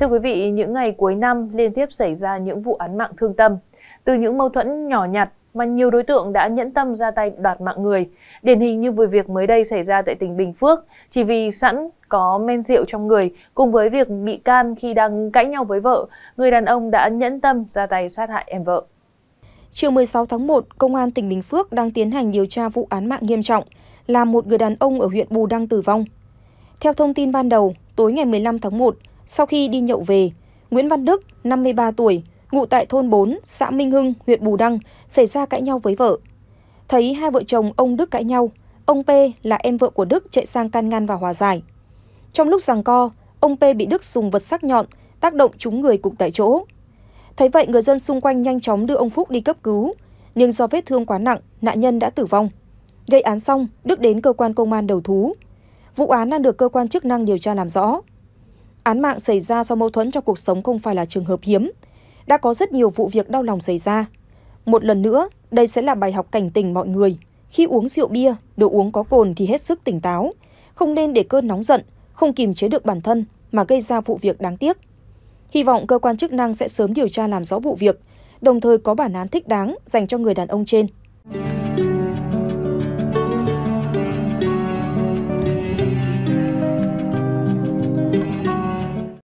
Thưa quý vị, những ngày cuối năm liên tiếp xảy ra những vụ án mạng thương tâm. Từ những mâu thuẫn nhỏ nhặt mà nhiều đối tượng đã nhẫn tâm ra tay đoạt mạng người. Điển hình như vụ việc mới đây xảy ra tại tỉnh Bình Phước, chỉ vì sẵn có men rượu trong người, cùng với việc bị can khi đang cãi nhau với vợ, người đàn ông đã nhẫn tâm ra tay sát hại em vợ. Chiều 16 tháng 1, Công an tỉnh Bình Phước đang tiến hành điều tra vụ án mạng nghiêm trọng, làm một người đàn ông ở huyện Bù Đăng tử vong. Theo thông tin ban đầu, tối ngày 15 tháng 1, sau khi đi nhậu về, Nguyễn Văn Đức, 53 tuổi, ngụ tại thôn 4, xã Minh Hưng, huyện Bù Đăng, xảy ra cãi nhau với vợ. Thấy hai vợ chồng ông Đức cãi nhau, ông P là em vợ của Đức chạy sang can ngăn và hòa giải. Trong lúc giằng co, ông P bị Đức dùng vật sắc nhọn tác động trúng người cục tại chỗ. Thấy vậy, người dân xung quanh nhanh chóng đưa ông Phúc đi cấp cứu, nhưng do vết thương quá nặng, nạn nhân đã tử vong. Gây án xong, Đức đến cơ quan công an đầu thú. Vụ án đang được cơ quan chức năng điều tra làm rõ. Án mạng xảy ra do mâu thuẫn trong cuộc sống không phải là trường hợp hiếm. Đã có rất nhiều vụ việc đau lòng xảy ra. Một lần nữa, đây sẽ là bài học cảnh tỉnh mọi người. Khi uống rượu bia, đồ uống có cồn thì hết sức tỉnh táo. Không nên để cơn nóng giận, không kiềm chế được bản thân mà gây ra vụ việc đáng tiếc. Hy vọng cơ quan chức năng sẽ sớm điều tra làm rõ vụ việc, đồng thời có bản án thích đáng dành cho người đàn ông trên.